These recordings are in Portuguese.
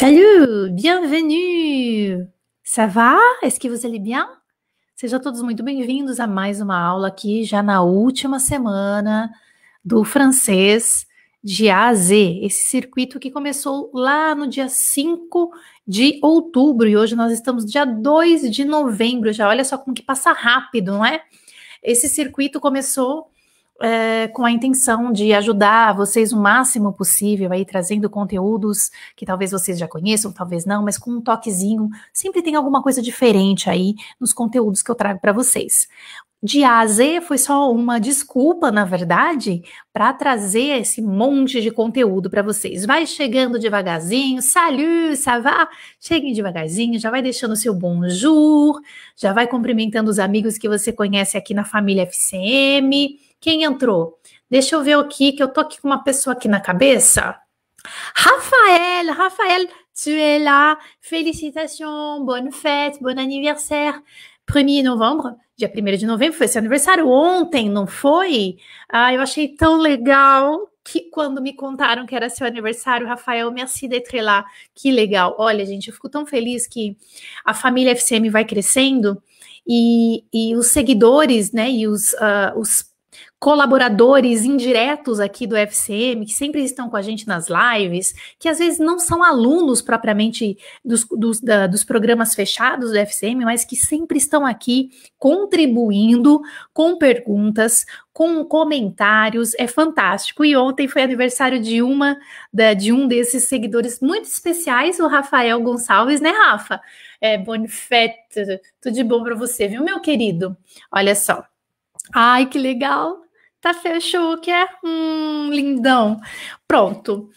Salut, bienvenue. Ça va? Est-ce que vous allez bien? Sejam todos muito bem-vindos a mais uma aula aqui, já na última semana do francês de A a Z, esse circuito que começou lá no dia 5 de outubro e hoje nós estamos dia 2 de novembro já. Olha só como que passa rápido, não é? Esse circuito começou é, com a intenção de ajudar vocês o máximo possível, aí trazendo conteúdos que talvez vocês já conheçam, talvez não, mas com um toquezinho. Sempre tem alguma coisa diferente aí nos conteúdos que eu trago para vocês de A a Z foi só uma desculpa, na verdade, para trazer esse monte de conteúdo para vocês. Vai chegando devagarzinho, salut, ça va? Cheguem devagarzinho, já vai deixando o seu bonjour, já vai cumprimentando os amigos que você conhece aqui na família FCM. Quem entrou? Deixa eu ver aqui, que eu tô aqui com uma pessoa aqui na cabeça. Rafael, Rafael, tu es là, félicitations, bonne fête, bon anniversaire, 1er novembro dia 1 de novembro, foi seu aniversário ontem, não foi? Ah, eu achei tão legal que quando me contaram que era seu aniversário, Rafael me lá. Que legal. Olha, gente, eu fico tão feliz que a família FCM vai crescendo e, e os seguidores, né, e os, uh, os colaboradores indiretos aqui do FCM, que sempre estão com a gente nas lives, que às vezes não são alunos propriamente dos, dos, da, dos programas fechados do FCM, mas que sempre estão aqui contribuindo com perguntas, com comentários, é fantástico. E ontem foi aniversário de uma da, de um desses seguidores muito especiais, o Rafael Gonçalves, né, Rafa? É, Bonifete, tudo de bom para você, viu, meu querido? Olha só. Ai, que legal! Tá fecho, que é um lindão. Pronto.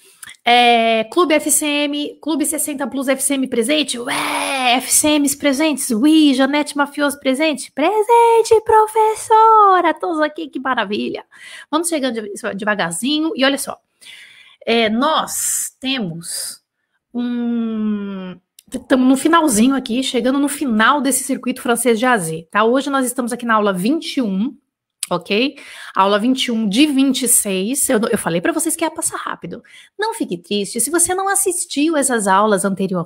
É, Clube FCM, Clube 60 Plus FCM presente? Ué, FCMs presentes? Ui, Janete Mafioso presente? Presente, professora! Todos aqui, que maravilha! Vamos chegando devagarzinho e olha só. É, nós temos um. Estamos no finalzinho aqui, chegando no final desse circuito francês de AZ, tá? Hoje nós estamos aqui na aula 21, Tá ok? Aula 21 de 26. Eu, eu falei para vocês que ia passar rápido. Não fique triste se você não assistiu essas aulas anterior.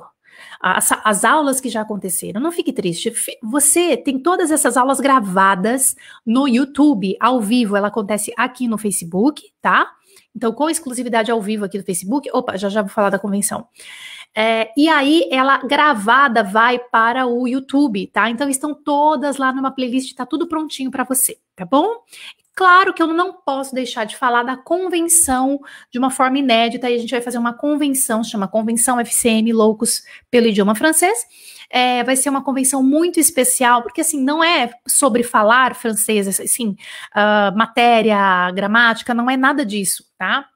As, as, aulas que já aconteceram, não fique triste. Você tem todas essas aulas gravadas no YouTube, ao vivo. Ela acontece aqui no Facebook, tá? Então, com exclusividade ao vivo aqui do Facebook. Opa, já já vou falar da convenção. É, e aí ela gravada vai para o YouTube, tá? Então estão todas lá numa playlist, tá tudo prontinho para você, tá bom? Claro que eu não posso deixar de falar da convenção de uma forma inédita, e a gente vai fazer uma convenção, chama Convenção FCM Loucos pelo Idioma Francês. É, vai ser uma convenção muito especial, porque assim, não é sobre falar francês, assim, uh, matéria, gramática, não é nada disso, tá?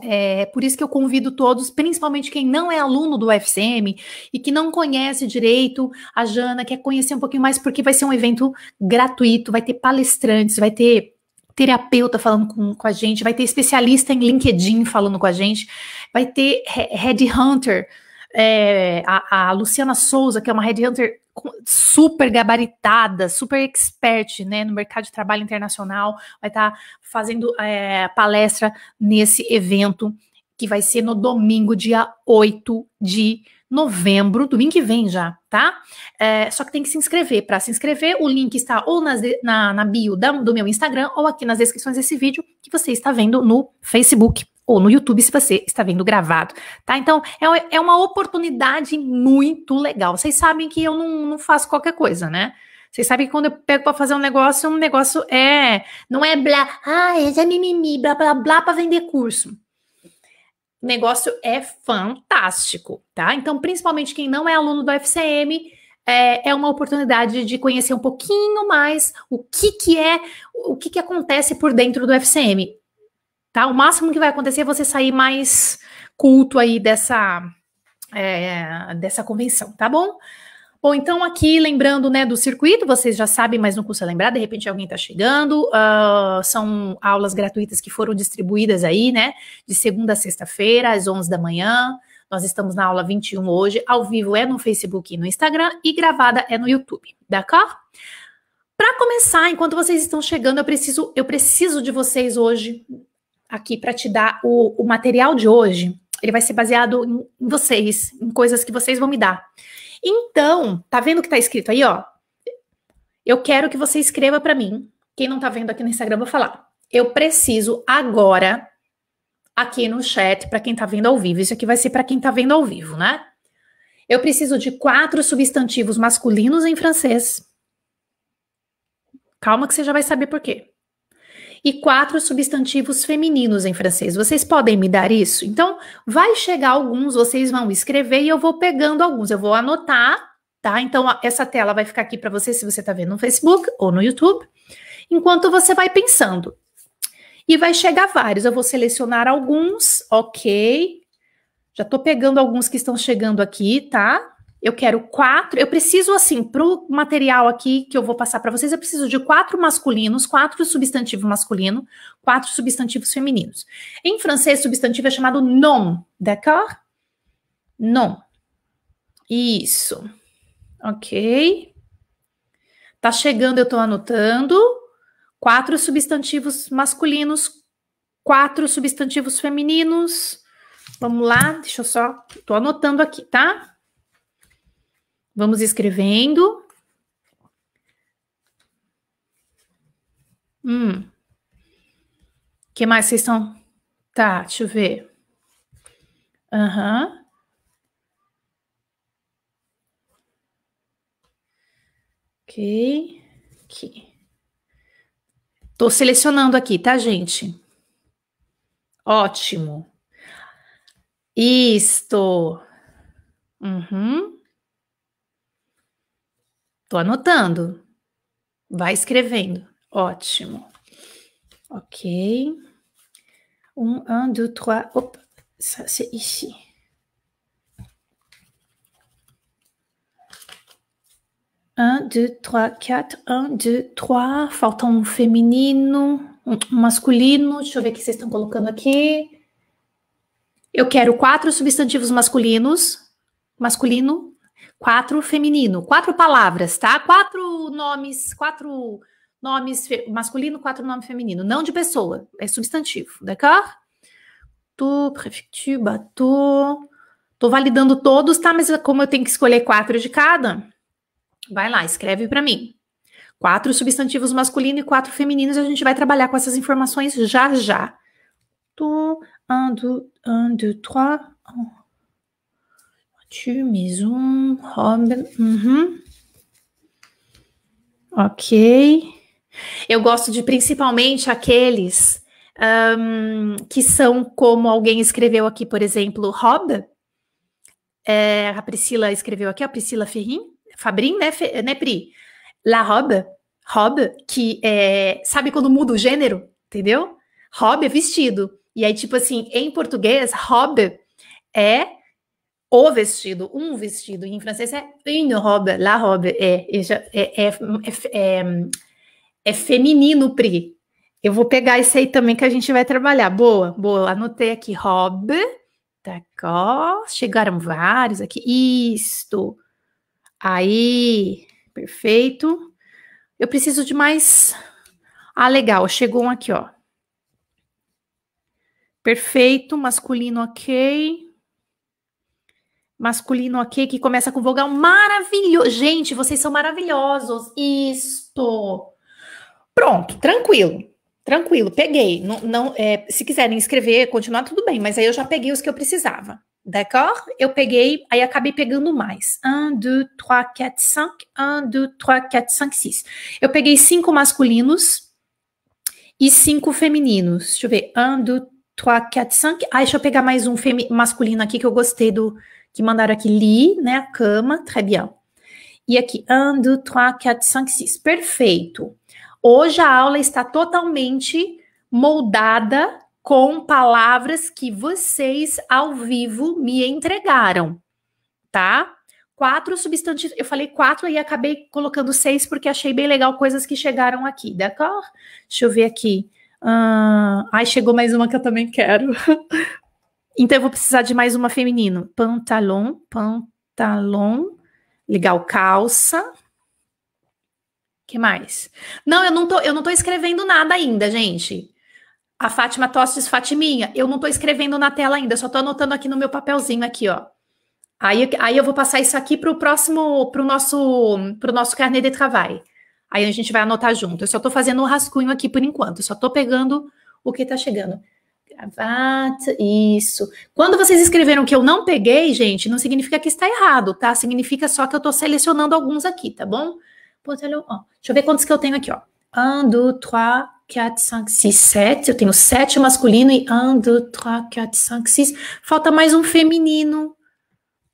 É por isso que eu convido todos, principalmente quem não é aluno do UFCM e que não conhece direito a Jana, quer conhecer um pouquinho mais, porque vai ser um evento gratuito, vai ter palestrantes, vai ter terapeuta falando com, com a gente, vai ter especialista em LinkedIn falando com a gente, vai ter Headhunter. Hunter é, a, a, Luciana Souza, que é uma headhunter super gabaritada, super expert né, no mercado de trabalho internacional, vai estar tá fazendo é, palestra nesse evento que vai ser no domingo, dia 8 de novembro, domingo que vem já, tá? É, só que tem que se inscrever. Para se inscrever, o link está ou nas, na, na bio da, do meu Instagram ou aqui nas descrições desse vídeo que você está vendo no Facebook ou no YouTube, se você está vendo gravado, tá? Então, é, é uma oportunidade muito legal. Vocês sabem que eu não, não faço qualquer coisa, né? Vocês sabem que quando eu pego para fazer um negócio, um negócio é. Não é blá, ah, é, é mimimi, blá, blá, blá, para vender curso. O negócio é fantástico, tá? Então, principalmente quem não é aluno do FCM, é, é, uma oportunidade de conhecer um pouquinho mais o que, que é, o que, que acontece por dentro do FCM. Tá? O máximo que vai acontecer é você sair mais culto aí dessa, é, dessa convenção, tá bom? Bom, então aqui lembrando né, do circuito, vocês já sabem, mas não custa lembrar, de repente alguém está chegando. Uh, são aulas gratuitas que foram distribuídas aí, né? De segunda a sexta-feira, às 11 da manhã. Nós estamos na aula 21 hoje, ao vivo é no Facebook e no Instagram, e gravada é no YouTube, d'accord? Para começar, enquanto vocês estão chegando, eu preciso, eu preciso de vocês hoje aqui para te dar o, o material de hoje. Ele vai ser baseado em, vocês, em coisas que vocês vão me dar. Então, tá vendo o que tá escrito aí, ó? Eu quero que você escreva para mim. Quem não tá vendo aqui no Instagram, vou falar. Eu preciso agora aqui no chat para quem tá vendo ao vivo. Isso aqui vai ser para quem tá vendo ao vivo, né? Eu preciso de quatro substantivos masculinos em francês. Calma que você já vai saber por quê e quatro substantivos femininos em francês. Vocês podem me dar isso? Então, vai chegar alguns, vocês vão escrever e eu vou pegando alguns. Eu vou anotar, tá? Então, essa tela vai ficar aqui para você se você está vendo no Facebook ou no YouTube, enquanto você vai pensando. E vai chegar vários. Eu vou selecionar alguns, ok. Já estou pegando alguns que estão chegando aqui, tá? eu quero quatro, eu preciso assim, para o material aqui que eu vou passar para vocês, eu preciso de quatro masculinos, quatro substantivos masculino, quatro substantivos femininos. Em francês, substantivo é chamado nom, d'accord? Nom. Isso. Ok. Tá chegando, eu estou anotando. Quatro substantivos masculinos, quatro substantivos femininos. Vamos lá, deixa eu só, tô anotando aqui, tá? Vamos escrevendo. Hum. que mais vocês estão? Tá, deixa eu ver. Aham. Uhum. Ok. Aqui. Tô selecionando aqui, tá, gente? Ótimo. Isto. Uhum. Tô anotando. Vai escrevendo. Ótimo. Ok. Um, um, dois, três. Opa, isso c'est é ici. Um, dois, três, quatro. Um, dois, três. Falta um feminino, um masculino. Deixa eu ver o que vocês estão colocando aqui. Eu quero quatro substantivos masculinos. Masculino, Quatro feminino, quatro palavras, tá? Quatro nomes, quatro nomes masculino, quatro nomes feminino, não de pessoa, é substantivo, d'accord? Tu, prefecture, batu. Tô validando todos, tá? Mas como eu tenho que escolher quatro de cada, vai lá, escreve para mim. Quatro substantivos masculino e quatro femininos, a gente vai trabalhar com essas informações já já. Tu, um deux, un, deux, trois. Times um Robin. Uhum. Ok. Eu gosto de principalmente aqueles um, que são como alguém escreveu aqui, por exemplo, Rob. É, a Priscila escreveu aqui, a Priscila Ferrin, Fabrin, né, Fe, né Pri? La Rob, Rob, que é, sabe quando muda o gênero, entendeu? Rob é vestido. E aí, tipo assim, em português, Rob é o vestido, um vestido, em francês é une robe, la robe, é, é é, é, é, é, feminino, Pri. Eu vou pegar esse aí também que a gente vai trabalhar. Boa, boa, anotei aqui, robe, d'accord, tá, chegaram vários aqui, isto, aí, perfeito. Eu preciso de mais, ah, legal, chegou um aqui, ó. Perfeito, masculino, ok masculino aqui que começa com vogal maravilhoso. Gente, vocês são maravilhosos. Isto. Pronto, tranquilo. Tranquilo, peguei. Não, não é, se quiserem escrever, continuar, tudo bem, mas aí eu já peguei os que eu precisava. D'accord? Eu peguei, aí acabei pegando mais. 1, 2, 3, 4, 5. 1, 2, 3, 4, 5, 6. Eu peguei cinco masculinos e cinco femininos. Deixa eu ver. 1, 2, 3, 4, 5. Ah, deixa eu pegar mais um masculino aqui que eu gostei do, que mandaram aqui li, né, a cama, très bien. E aqui, 1, 2, 3, 4, 5, 6. Perfeito. Hoje a aula está totalmente moldada com palavras que vocês ao vivo me entregaram, tá? Quatro substantivos. Eu falei quatro e acabei colocando seis porque achei bem legal coisas que chegaram aqui, d'accord? Deixa eu ver aqui. Ah, ai, chegou mais uma que eu também quero. Então eu vou precisar de mais uma feminino. Pantalon, pantalon. Legal, calça. Que mais? Não, eu não tô, eu não tô escrevendo nada ainda, gente. A Fátima Tostes Fatiminha, eu não tô escrevendo na tela ainda, só tô anotando aqui no meu papelzinho aqui, ó. Aí, aí eu vou passar isso aqui pro próximo, pro nosso, pro nosso carnet de trabalho. Aí a gente vai anotar junto. Eu só tô fazendo um rascunho aqui por enquanto, eu só tô pegando o que tá chegando. Gravata, isso. Quando vocês escreveram que eu não peguei, gente, não significa que está errado, tá? Significa só que eu estou selecionando alguns aqui, tá bom? Deixa eu ver quantos que eu tenho aqui, ó. 1, 2, 3, 4, 5, 6, 7. Eu tenho 7 masculino e 1, 2, 3, 4, 5, 6. Falta mais um feminino.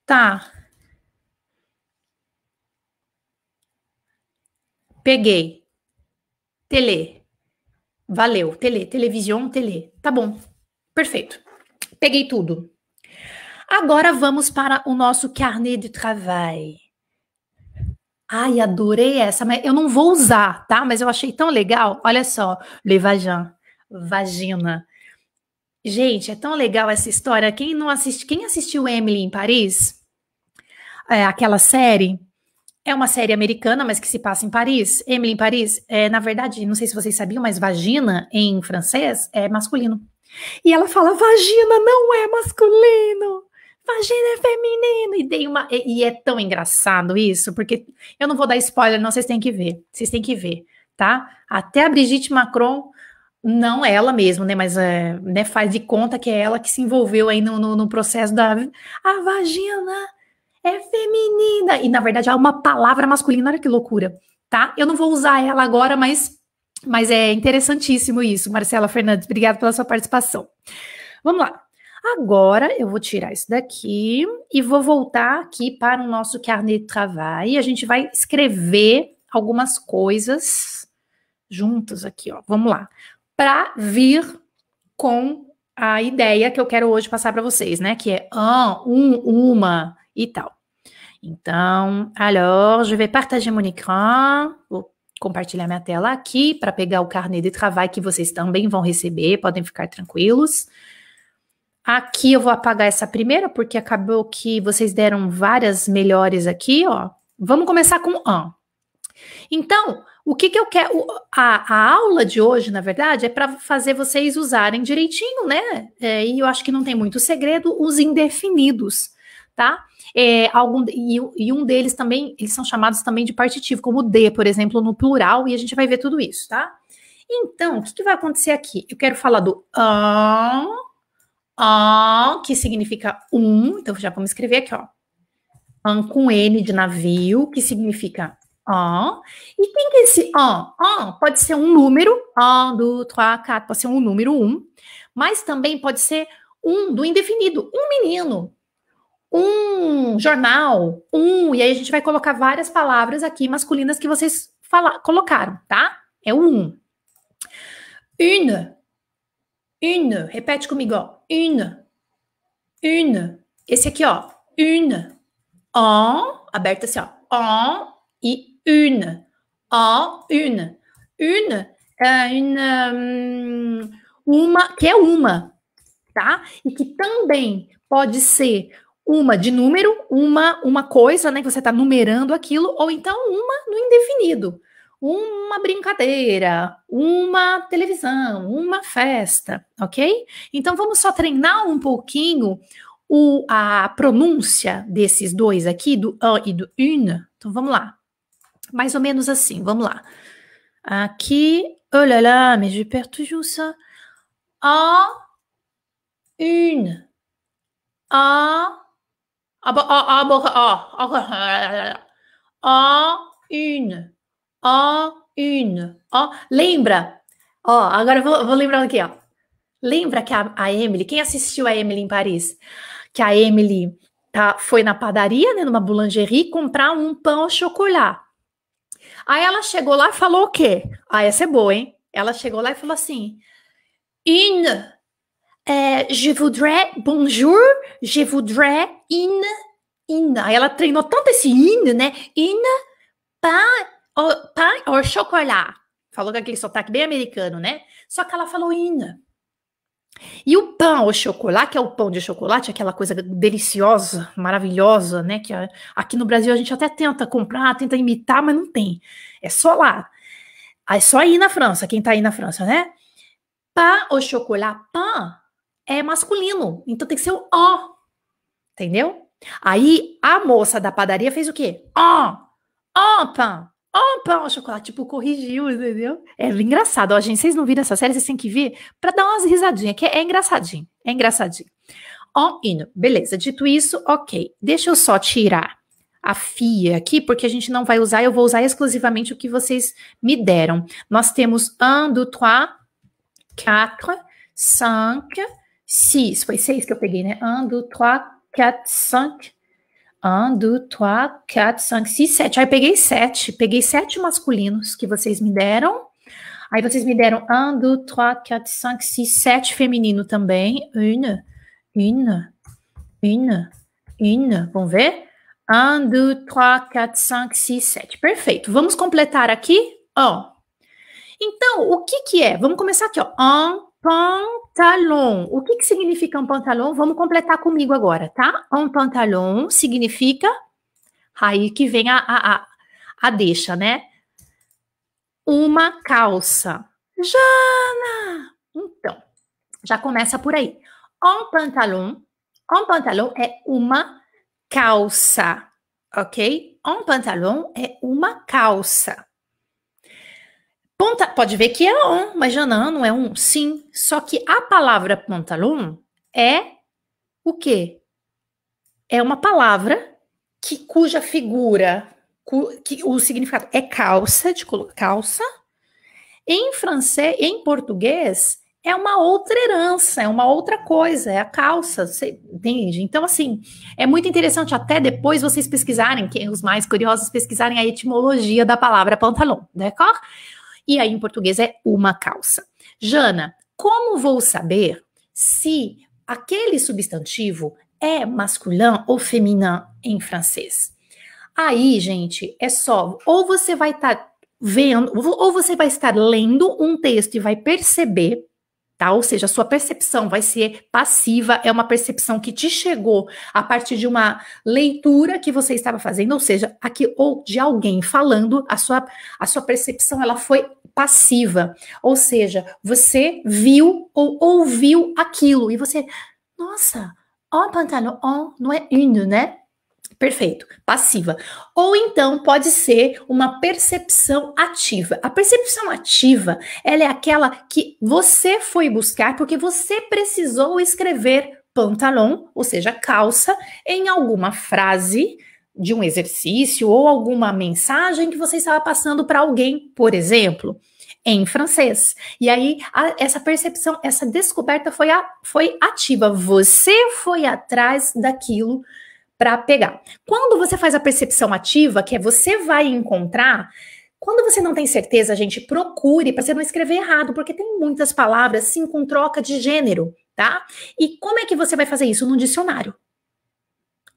Tá. Peguei. Tele. Valeu. Tele. Televisão, tele. Tá bom. Perfeito. Peguei tudo. Agora vamos para o nosso carnet de travail. Ai, adorei essa, mas eu não vou usar, tá? Mas eu achei tão legal. Olha só, le vagin, vagina. Gente, é tão legal essa história. Quem não assiste, quem assistiu Emily em Paris, é, aquela série, é uma série americana, mas que se passa em Paris. Emily em Paris, é, na verdade, não sei se vocês sabiam, mas vagina em francês é masculino. E ela fala: vagina não é masculino, vagina é feminino. E, dei uma, e, e é tão engraçado isso, porque eu não vou dar spoiler, não, vocês têm que ver. Vocês têm que ver, tá? Até a Brigitte Macron não ela mesma, né, mas é, né, faz de conta que é ela que se envolveu aí no, no, no, processo da a vagina é feminina e na verdade há uma palavra masculina, olha que loucura, tá? Eu não vou usar ela agora, mas mas é interessantíssimo isso, Marcela Fernandes. Obrigada pela sua participação. Vamos lá. Agora eu vou tirar isso daqui e vou voltar aqui para o nosso carnet de trabalho. A gente vai escrever algumas coisas juntas aqui, ó. Vamos lá. Para vir com a ideia que eu quero hoje passar para vocês, né? Que é um, uma e tal. Então, alors, je vais partager mon écran. Vou compartilhar minha tela aqui para pegar o carnet de trabalho que vocês também vão receber, podem ficar tranquilos. Aqui eu vou apagar essa primeira, porque acabou que vocês deram várias melhores aqui, ó. Vamos começar com an. Então, o que, que eu quero. A, a aula de hoje, na verdade, é para fazer vocês usarem direitinho, né? É, e eu acho que não tem muito segredo, os indefinidos, tá? É, algum, e, e, um deles também, eles são chamados também de partitivo, como D, por exemplo, no plural, e a gente vai ver tudo isso, tá? Então, o que, que vai acontecer aqui? Eu quero falar do an, an, que significa um, então já vamos escrever aqui, ó. An com N de navio, que significa an. E quem que é esse an? An pode ser um número, an, do, trois, quatre, pode ser um número um, mas também pode ser um do indefinido, um menino, um jornal, um, e aí a gente vai colocar várias palavras aqui masculinas que vocês fala, colocaram, tá? É um. Une. Une. Repete comigo, ó. Une. Une. Esse aqui, ó. Une. En. Aberta assim, ó. En e une. En, une. Une é une, hum, uma, que é uma, tá? E que também pode ser uma de número, uma uma coisa, né, que você está numerando aquilo, ou então uma no indefinido, uma brincadeira, uma televisão, uma festa, ok? Então vamos só treinar um pouquinho o, a pronúncia desses dois aqui, do un e do une. Então vamos lá. Mais ou menos assim, vamos lá. Aqui, oh là là, mais je perds toujours ça. a une a, une. En une. Ó, lembra? Ó, agora eu vou, vou lembrando aqui, ó. Lembra que a, a, Emily, quem assistiu a Emily em Paris? Que a Emily tá, foi na padaria, né, numa boulangerie, comprar um pão ao chocolate. Aí ela chegou lá e falou o quê? Ah, essa é boa, hein? Ela chegou lá e falou assim: une é, je voudrais bonjour, je voudrais in, in. Aí ela treinou tanto esse in, né? In, pain, au, pain au chocolat. Falou com aquele sotaque bem americano, né? Só que ela falou in. E o pão ao chocolate, que é o pão de chocolate, aquela coisa deliciosa, maravilhosa, né? Que aqui no Brasil a gente até tenta comprar, tenta imitar, mas não tem. É só lá. Ah, é só ir na França, quem tá aí na França, né? Pain au chocolat, pain é masculino, então tem que ser o ó. Entendeu? Aí a moça da padaria fez o quê? Ó, opa, opa, o chocolate, tipo, corrigiu, entendeu? É engraçado, ó, gente, vocês não viram essa série, vocês têm que ver para dar umas risadinhas, que é, engraçadinho, é engraçadinho. Ó, hino, beleza, dito isso, ok, deixa eu só tirar a FIA aqui, porque a gente não vai usar, eu vou usar exclusivamente o que vocês me deram. Nós temos um, dois, três, quatro, cinco, 6, foi 6 que eu peguei, né? 1, 2, 3, 4, 5. 1, 2, 3, 4, 5, 6, 7. Aí eu peguei 7. Peguei 7 masculinos que vocês me deram. Aí vocês me deram 1, 2, 3, 4, 5, 6, 7 feminino também. 1, 1, 1, 1. Vamos ver? 1, 2, 3, 4, 5, 6, 7. Perfeito. Vamos completar aqui. Ó. Então, o que que é? Vamos começar aqui, ó. 1, pantalon. O que, que significa um pantalon? Vamos completar comigo agora, tá? Um pantalon significa. Aí que vem a, a, a, a deixa, né? Uma calça. Jana! Então, já começa por aí. Um pantalon. Um pantalon é uma calça, ok? Um pantalon é uma calça. Ponta, pode ver que é um, mas Janã não é um, sim. Só que a palavra pantalon é o quê? É uma palavra que cuja figura, cu, que o significado é calça, de calça. Em francês, em português, é uma outra herança, é uma outra coisa, é a calça, você entende? Então, assim, é muito interessante até depois vocês pesquisarem, quem os mais curiosos pesquisarem a etimologia da palavra pantalon, d'accord? Né, e aí, em português, é uma calça. Jana, como vou saber se aquele substantivo é masculin ou feminin em francês? Aí, gente, é só ou você vai estar tá vendo, ou você vai estar lendo um texto e vai perceber Tá? Ou seja, a sua percepção vai ser passiva, é uma percepção que te chegou a partir de uma leitura que você estava fazendo, ou seja, aqui ou de alguém falando, a sua a sua percepção ela foi passiva. Ou seja, você viu ou ouviu aquilo e você, nossa, ó, pantano, ó, não é indo, né? Perfeito, passiva. Ou então pode ser uma percepção ativa. A percepção ativa, ela é aquela que você foi buscar porque você precisou escrever pantalon, ou seja, calça, em alguma frase de um exercício ou alguma mensagem que você estava passando para alguém, por exemplo, em francês. E aí a, essa percepção, essa descoberta foi, a, foi ativa. Você foi atrás daquilo para pegar. Quando você faz a percepção ativa, que é você vai encontrar, quando você não tem certeza, a gente procure para você não escrever errado, porque tem muitas palavras assim com troca de gênero, tá? E como é que você vai fazer isso no dicionário?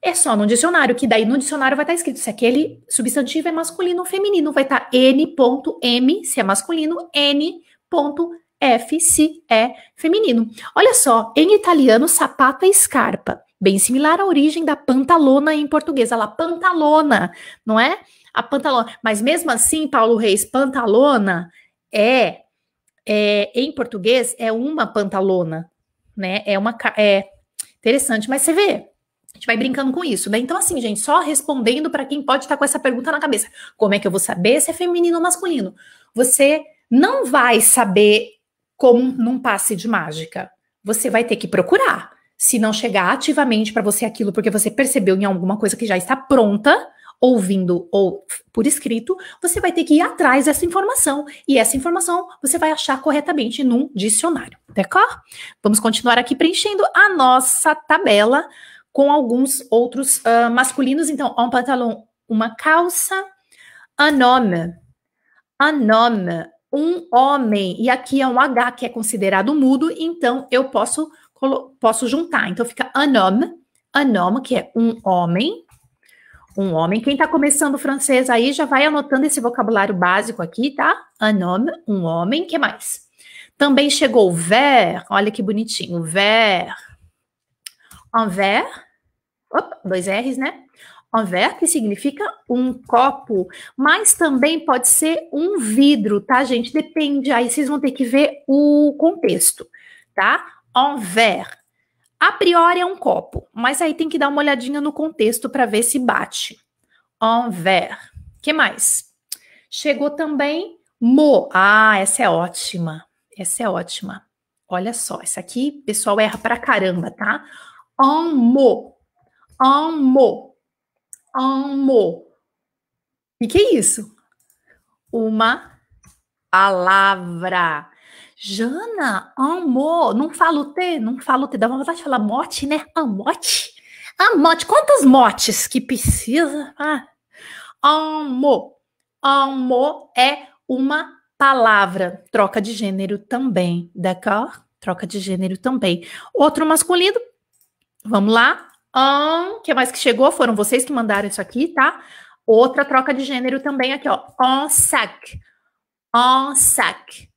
É só no dicionário, que daí no dicionário vai estar tá escrito se aquele substantivo é masculino ou feminino. Vai estar tá N.M, se é masculino, N.F, se é feminino. Olha só, em italiano, sapato é scarpa. Bem similar à origem da pantalona em português. Ela pantalona, não é? A pantalona. Mas mesmo assim, Paulo Reis, pantalona é, é em português, é uma pantalona, né? É uma. É interessante, mas você vê a gente vai brincando com isso, né? Então, assim, gente, só respondendo para quem pode estar tá com essa pergunta na cabeça: como é que eu vou saber se é feminino ou masculino? Você não vai saber como num passe de mágica. Você vai ter que procurar. Se não chegar ativamente para você aquilo, porque você percebeu em alguma coisa que já está pronta, ouvindo ou por escrito, você vai ter que ir atrás dessa informação. E essa informação você vai achar corretamente num dicionário. Decor? Tá, tá? Vamos continuar aqui preenchendo a nossa tabela com alguns outros uh, masculinos. Então, um pantalon, uma calça, un homme, un homme, um homem. E aqui é um H que é considerado mudo, então eu posso, posso juntar. Então fica un homme, un homme, que é um homem. Um homem. Quem está começando francês aí já vai anotando esse vocabulário básico aqui, tá? Un homme, um homem. que mais? Também chegou ver, olha que bonitinho, ver envers, opa, dois R's, né? Envers, que significa um copo, mas também pode ser um vidro, tá, gente? Depende, aí vocês vão ter que ver o contexto, tá? Envers. A priori é um copo, mas aí tem que dar uma olhadinha no contexto para ver se bate. Envers. que mais? Chegou também mo. Ah, essa é ótima. Essa é ótima. Olha só, essa aqui, pessoal erra pra caramba, tá? Amo, amo, amo. E que é isso? Uma palavra. Jana, amor, não falo T, não falo T, dá uma vontade de falar mote, né? Amote? Amote, Quantas motes que precisa? Ah. Amor. Amor é uma palavra, troca de gênero também, d'accord? Troca de gênero também. Outro masculino, Vamos lá. On, que mais que chegou? Foram vocês que mandaram isso aqui, tá? Outra troca de gênero também aqui, ó. on sac. on sac.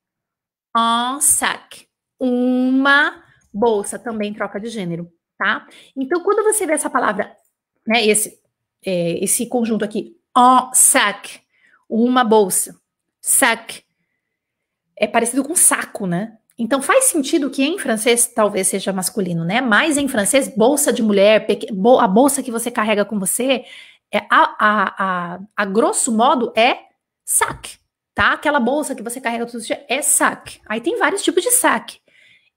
on sac. Uma bolsa também troca de gênero, tá? Então, quando você vê essa palavra, né, esse, é, esse conjunto aqui, on sac, uma bolsa, sac, é parecido com saco, né? Então faz sentido que em francês talvez seja masculino, né? Mas em francês, bolsa de mulher, a bolsa que você carrega com você, é, a, a, a, a grosso modo é sac, tá? Aquela bolsa que você carrega todos os dias é sac. Aí tem vários tipos de sac.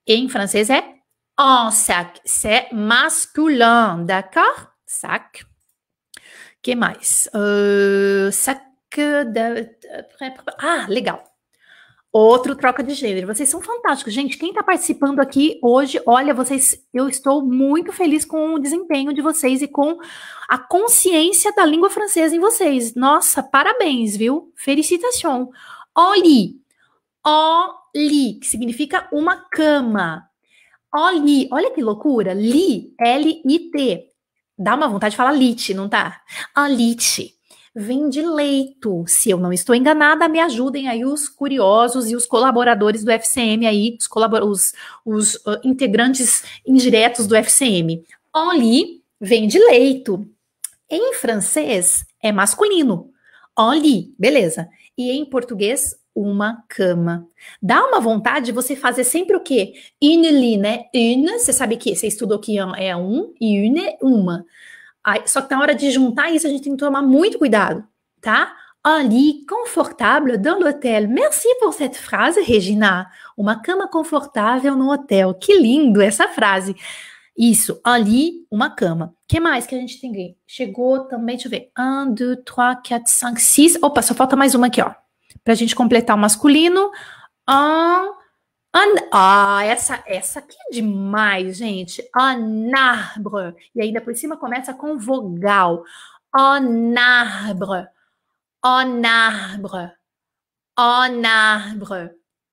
Em francês é en sac, c'est masculin, d'accord? Sac. que mais? Uh, sac. De... Ah, legal. Outro troca de gênero. Vocês são fantásticos, gente. Quem está participando aqui hoje, olha, vocês, eu estou muito feliz com o desempenho de vocês e com a consciência da língua francesa em vocês. Nossa, parabéns, viu? Felicitação. Oli, oli, que significa uma cama. Oli, olha que loucura. Li, L-I-T. Dá uma vontade de falar lit, não tá? Olite vem de leito. Se eu não estou enganada, me ajudem aí os curiosos e os colaboradores do FCM aí, os, os, os uh, integrantes indiretos do FCM. Oli vem de leito. Em francês é masculino. Oli, beleza. E em português, uma cama. Dá uma vontade de você fazer sempre o quê? Une né? Une, você sabe que você estudou que é um, é e une, uma. Só que na hora de juntar isso, a gente tem que tomar muito cuidado, tá? Un lit confortável dans l'hôtel. Merci por cette frase, Regina. Uma cama confortável no hotel. Que lindo essa frase. Isso, ali, uma cama. que mais que a gente tem? Chegou também, deixa eu ver. Um, dois, três, quatro, cinco, seis. Opa, só falta mais uma aqui, ó. Pra gente completar o masculino. An ah, essa, essa aqui é demais, gente. Un E ainda por cima começa com vogal. Un arbre. Un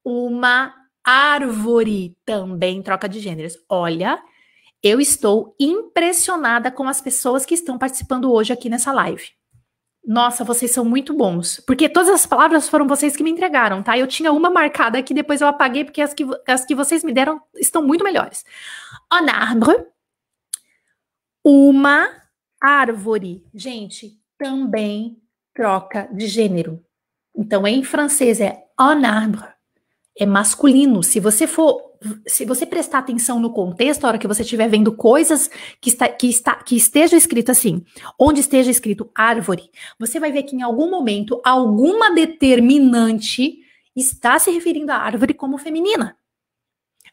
Uma árvore. Também troca de gêneros. Olha, eu estou impressionada com as pessoas que estão participando hoje aqui nessa live. Nossa, vocês são muito bons. Porque todas as palavras foram vocês que me entregaram, tá? Eu tinha uma marcada aqui, depois eu apaguei, porque as que, as que vocês me deram estão muito melhores. Un arbre. Uma árvore. Gente, também troca de gênero. Então, em francês é un arbre. É masculino. Se você for se você prestar atenção no contexto, a hora que você estiver vendo coisas que, está, que, está, que esteja escrito assim, onde esteja escrito árvore, você vai ver que em algum momento alguma determinante está se referindo à árvore como feminina.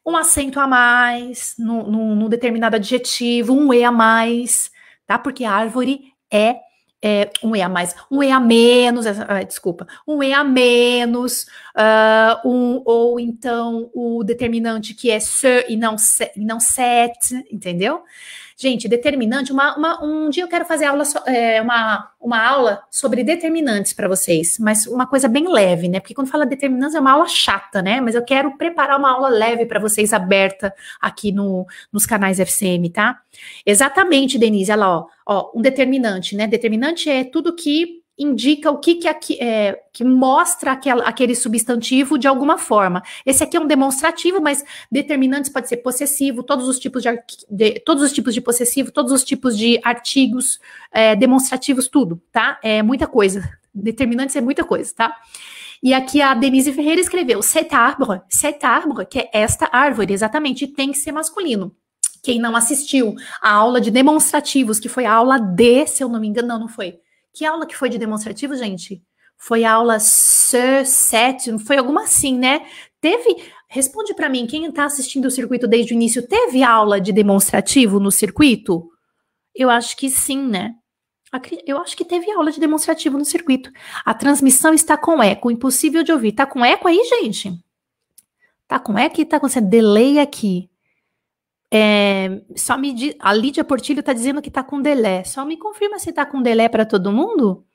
Um acento a mais num, determinado adjetivo, um E a mais, tá? Porque árvore é é, um E a mais, um E a menos, ah, desculpa, um E a menos, uh, um, ou então o determinante que é se e não, se, e não set, entendeu? Gente, determinante, uma, uma, um dia eu quero fazer aula, é, uma, uma aula sobre determinantes para vocês, mas uma coisa bem leve, né? Porque quando fala determinantes é uma aula chata, né? Mas eu quero preparar uma aula leve para vocês, aberta aqui no, nos canais FCM, tá? Exatamente, Denise, olha lá, ó, ó, um determinante, né? Determinante é tudo que indica o que, que, aqui, é, que mostra aquela, aquele substantivo de alguma forma. Esse aqui é um demonstrativo, mas determinantes pode ser possessivo, todos os tipos de, de todos os tipos de possessivo, todos os tipos de artigos é, demonstrativos, tudo, tá? É muita coisa. Determinantes é muita coisa, tá? E aqui a Denise Ferreira escreveu cet arbre, arbre, que é esta árvore, exatamente, tem que ser masculino quem não assistiu a aula de demonstrativos, que foi a aula D, se eu não me engano, não, não foi. Que aula que foi de demonstrativo, gente? Foi aula Sir foi alguma assim, né? Teve. Responde para mim, quem está assistindo o circuito desde o início, teve aula de demonstrativo no circuito? Eu acho que sim, né? Eu acho que teve aula de demonstrativo no circuito. A transmissão está com eco, impossível de ouvir. Tá com eco aí, gente? Tá com eco e tá acontecendo delay aqui. É, só me A Lídia Portilho está dizendo que está com delé. Só me confirma se está com delé para todo mundo?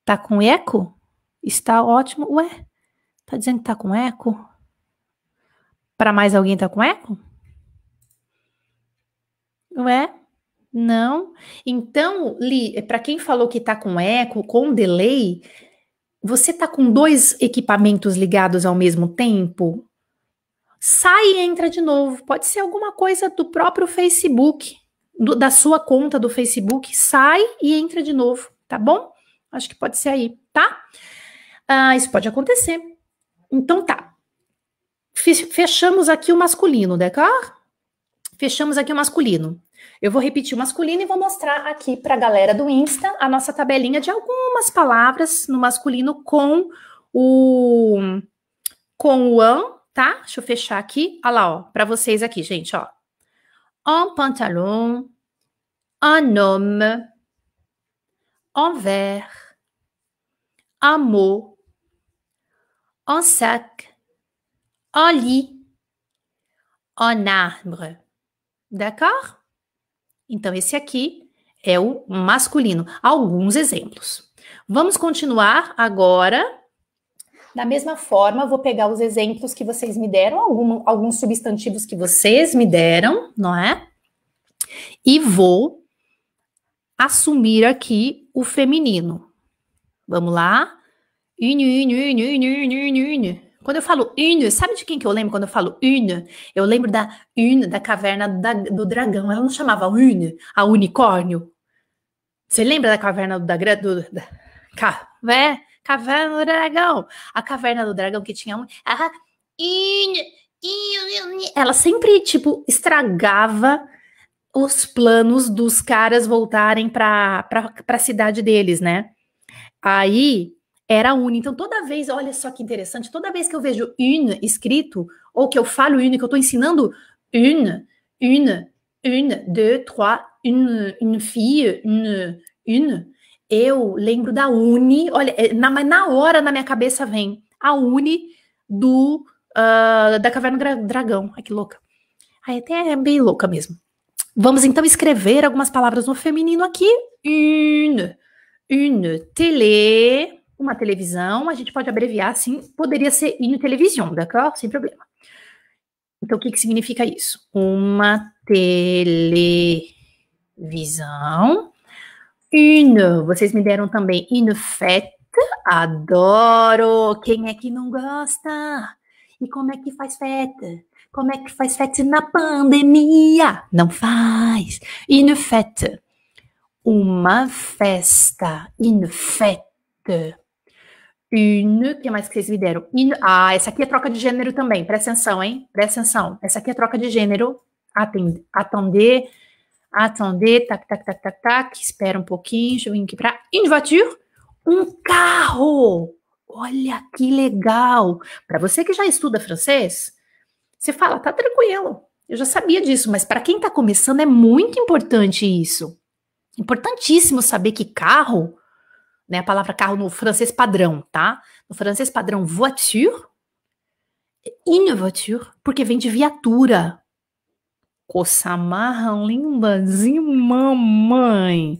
Está com eco? Está ótimo. Ué, está dizendo que está com eco? Para mais alguém está com eco? Ué, não. Então, Li, para quem falou que está com eco, com delay, você está com dois equipamentos ligados ao mesmo tempo? sai e entra de novo. Pode ser alguma coisa do próprio Facebook, do, da sua conta do Facebook, sai e entra de novo, tá bom? Acho que pode ser aí, tá? Ah, isso pode acontecer. Então tá. Fechamos aqui o masculino, decor. Fechamos aqui o masculino. Eu vou repetir o masculino e vou mostrar aqui para a galera do Insta a nossa tabelinha de algumas palavras no masculino com o com o an tá? Deixa eu fechar aqui. Olha lá, ó, para vocês aqui, gente, ó. Um pantalon, un homme, un verre, un mot, un sac, un lit, un arbre. D'accord? Então, esse aqui é o masculino. Alguns exemplos. Vamos continuar agora da mesma forma, vou pegar os exemplos que vocês me deram, algum, alguns substantivos que vocês me deram, não é? E vou assumir aqui o feminino. Vamos lá? Inu, inu, inu, inu, inu, inu. Quando eu falo une, sabe de quem que eu lembro quando eu falo une? Eu lembro da une, da caverna da, do dragão. Ela não chamava une, a unicórnio. Você lembra da caverna do, da, do, da, caverna? Caverna do Dragão. A Caverna do Dragão que tinha um. ela sempre, tipo, estragava os planos dos caras voltarem pra, pra, pra cidade deles, né? Aí era une. Então, toda vez, olha só que interessante, toda vez que eu vejo une escrito, ou que eu falo une, que eu estou ensinando une, une, une, deux, trois, une, une fille, une, une, eu lembro da Uni, olha, é, na, na hora na minha cabeça vem a Uni do uh, da Caverna do Dragão. Ai, que louca. Aí até é bem louca mesmo. Vamos então escrever algumas palavras no feminino aqui. Une, une télé, uma televisão. A gente pode abreviar assim, poderia ser une télévision, d'accord? Sem problema. Então, o que, que significa isso? Uma televisão. Une. Vocês me deram também une fête. Adoro. Quem é que não gosta? E como é que faz fête? Como é que faz fête na pandemia? Não faz. Une fête. Uma festa. Une fête. Une, que mais que vocês me deram? Une, ah, essa aqui é troca de gênero também, presta atenção, hein? Presta atenção. Essa aqui é troca de gênero. atender Attendez, tac, tac, tac, tac, tac, espera um pouquinho, deixa eu aqui para. Une voiture, um carro. Olha que legal! Para você que já estuda francês, você fala, tá tranquilo, eu já sabia disso, mas para quem está começando é muito importante isso. Importantíssimo saber que carro, né, a palavra carro no francês padrão, tá? No francês padrão, voiture, une voiture, porque vem de viatura. Coçamarra lindazinho, mamãe.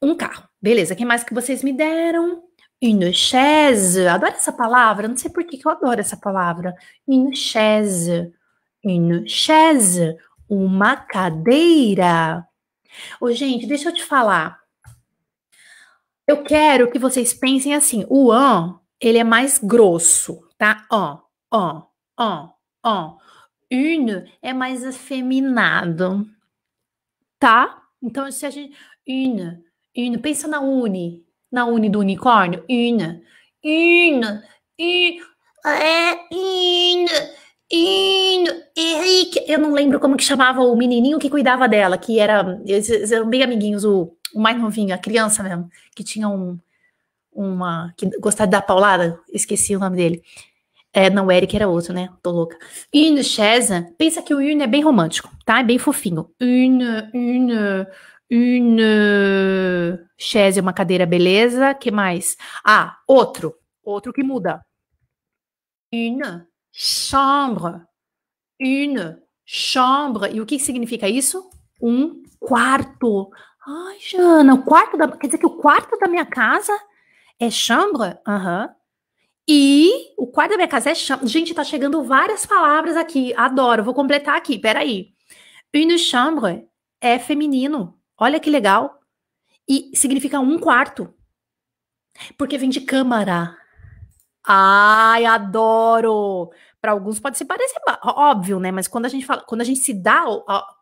Um carro. Beleza, que mais que vocês me deram? Inochese. Adoro essa palavra, não sei por que, eu adoro essa palavra. Inochese. Inochese. Uma cadeira. Ô, gente, deixa eu te falar. Eu quero que vocês pensem assim, o an, ele é mais grosso, tá? Ó, ó, ó, ó une é mais afeminado, tá? Então, se a gente. Une, une, pensa na une, na une do unicórnio, une, une, une, é, une, une, Henrique. Eu não lembro como que chamava o menininho que cuidava dela, que era, eles eram bem amiguinhos, o, o mais novinho, a criança mesmo, que tinha um, uma, que gostava de dar paulada, esqueci o nome dele. É, não, o Eric era outro, né? Tô louca. Une chaise, pensa que o Une é bem romântico, tá? É bem fofinho. Une, une, une. chaise é uma cadeira, beleza? que mais? Ah, outro. Outro que muda. Une chambre. Une chambre. E o que significa isso? Um quarto. Ai, Jana, o quarto da. Quer dizer que o quarto da minha casa é chambre? Aham. Uhum. E o casa é chamado. Gente, tá chegando várias palavras aqui. Adoro, vou completar aqui, peraí. Une chambre é feminino. Olha que legal. E significa um quarto. Porque vem de câmara. Ai, adoro! Para alguns pode se parecer óbvio, né? Mas quando a gente fala, quando a gente se dá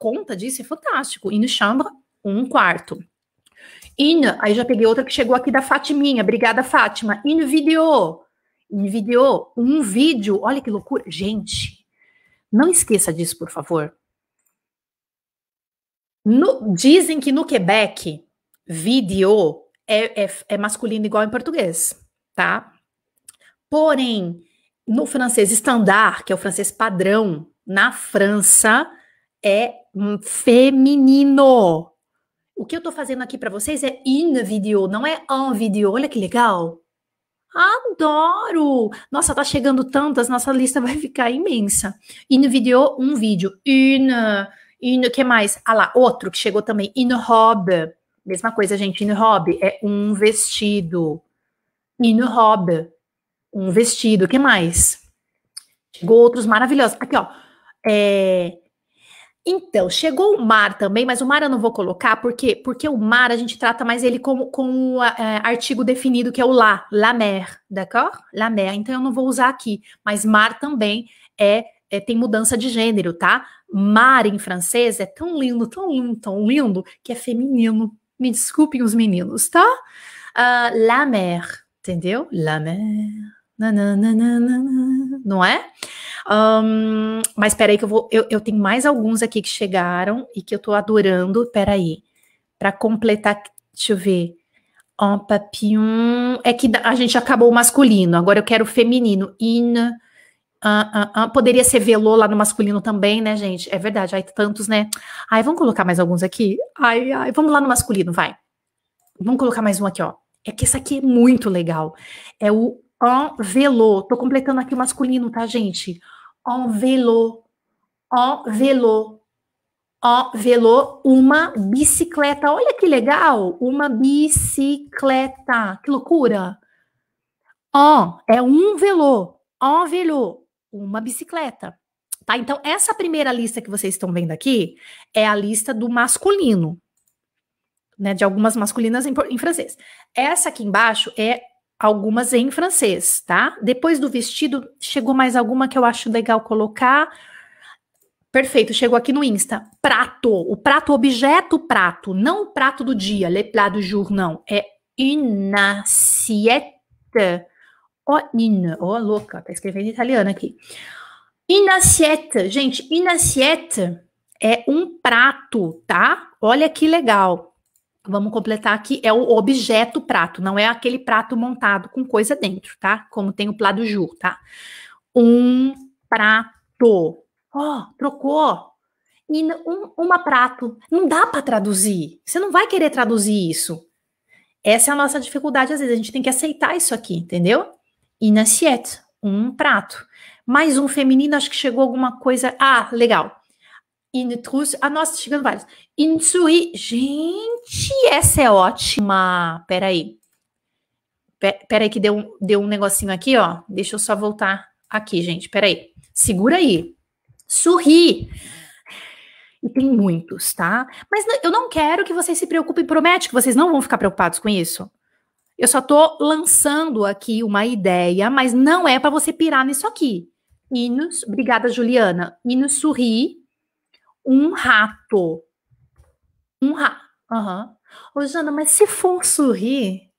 conta disso, é fantástico. E chambre, um quarto. In, aí já peguei outra que chegou aqui da Fatiminha. Obrigada, Fátima. In video enviou um vídeo, olha que loucura. Gente, não esqueça disso, por favor. No, dizem que no Quebec, vídeo é, é, é masculino igual em português, tá? Porém, no francês standard, que é o francês padrão, na França é feminino. O que eu tô fazendo aqui para vocês é in não é en Olha que legal. Adoro! Nossa, tá chegando tantas, nossa lista vai ficar imensa. E no vídeo, um vídeo. in, o que mais? Ah lá, outro que chegou também. Inrobe. Mesma coisa, gente. Inrobe é um vestido. Inrobe. Um vestido. que mais? Chegou outros maravilhosos. Aqui, ó. É, então, chegou o mar também, mas o mar eu não vou colocar, porque porque o mar a gente trata mais ele como, com um eh, é, eh, artigo definido, que é o lá, la mer, d'accord? La mer, então eu não vou usar aqui, mas mar também é, é, tem mudança de gênero, tá? Mar em francês é tão lindo, tão lindo, tão lindo, que é feminino. Me desculpem os meninos, tá? Uh, la mer, entendeu? La mer, não é? Um, mas peraí que eu vou. Eu, eu, tenho mais alguns aqui que chegaram e que eu tô adorando. Peraí. Para completar, deixa eu ver. um papillon. É que a gente acabou o masculino, agora eu quero o feminino. In. Uh, uh, uh. Poderia ser velô lá no masculino também, né, gente? É verdade, aí tantos, né? Ai, vamos colocar mais alguns aqui? Ai, ai, vamos lá no masculino, vai. Vamos colocar mais um aqui, ó. É que esse aqui é muito legal. É o en velo. Tô completando aqui o masculino, tá, gente? En velo. En velo. En velo, uma bicicleta. Olha que legal! Uma bicicleta. Que loucura! En é um velo. En velo, uma bicicleta. Tá? Então, essa primeira lista que vocês estão vendo aqui é a lista do masculino, né? De algumas masculinas em, em francês. Essa aqui embaixo é algumas em francês, tá? Depois do vestido, chegou mais alguma que eu acho legal colocar. Perfeito, chegou aqui no Insta. Prato, o prato objeto prato, não o prato do dia, le plat du jour, não. É une assiette. Ó, oh, ó, oh, louca, tá escrevendo em italiano aqui. Une assiette, gente, une assiette é um prato, tá? Olha que legal. Vamos completar aqui, é o objeto prato, não é aquele prato montado com coisa dentro, tá? Como tem o Plá do tá? Um prato. Ó, oh, trocou. E um, uma prato. Não dá para traduzir. Você não vai querer traduzir isso. Essa é a nossa dificuldade, às vezes. A gente tem que aceitar isso aqui, entendeu? Inassiet, um prato. Mais um feminino, acho que chegou alguma coisa. Ah, legal e trouxe. Ah, nossa, tá chegando vários. Insui. Gente, essa é ótima. Peraí. Peraí, que deu um, deu um negocinho aqui, ó. Deixa eu só voltar aqui, gente. Peraí. Segura aí. Sorri. E tem muitos, tá? Mas eu não quero que vocês se preocupem. Promete que vocês não vão ficar preocupados com isso. Eu só tô lançando aqui uma ideia, mas não é para você pirar nisso aqui. Inos, obrigada, Juliana. Inos sorri um rato. Um rato. Aham. Uhum. Ô, Jana, mas se for sorrir,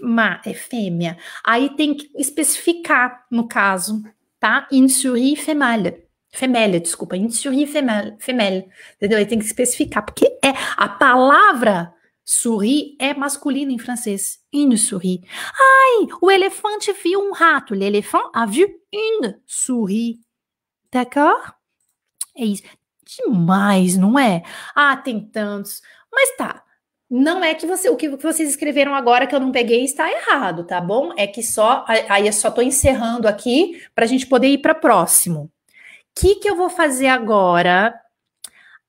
ma é fêmea. Aí tem que especificar, no caso, tá? Insurri femalha. Femélia, desculpa, insurri femélia, femélia. Entendeu? Aí tem que especificar, porque é a palavra Sorri é masculino em francês. Une souris. Ai, o elefante viu um rato. L'éléphant a vu une souris. D'accord? É isso demais, não é? Ah, tem tantos. Mas tá. Não é que você, o que vocês escreveram agora que eu não peguei está errado, tá bom? É que só aí eu só tô encerrando aqui para a gente poder ir para próximo. O que, que eu vou fazer agora?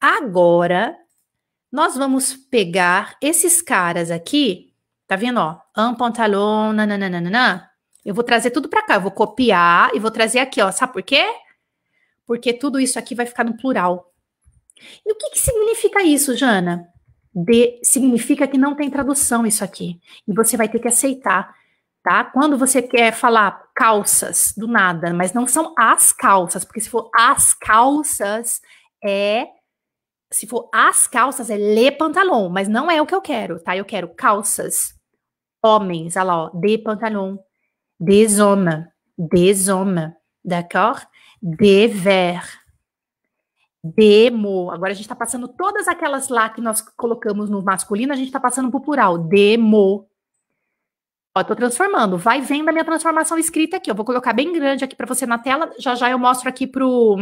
Agora nós vamos pegar esses caras aqui, tá vendo? Ó, um pantalon, nananana. Eu vou trazer tudo para cá, eu vou copiar e vou trazer aqui, ó. Sabe por quê? Porque tudo isso aqui vai ficar no plural. E o que, que significa isso, Jana? De, significa que não tem tradução isso aqui. E você vai ter que aceitar, tá? Quando você quer falar calças do nada, mas não são as calças, porque se for as calças é se for as calças é le pantalon, mas não é o que eu quero, tá? Eu quero calças homens, olha lá, ó, de pantalon, des hommes, des hommes, d'accord? Des verres, Demo. Agora a gente está passando todas aquelas lá que nós colocamos no masculino, a gente está passando para o plural. Demo. Ó, tô transformando. Vai vendo a minha transformação escrita aqui. Eu vou colocar bem grande aqui para você na tela. Já já eu mostro aqui pro,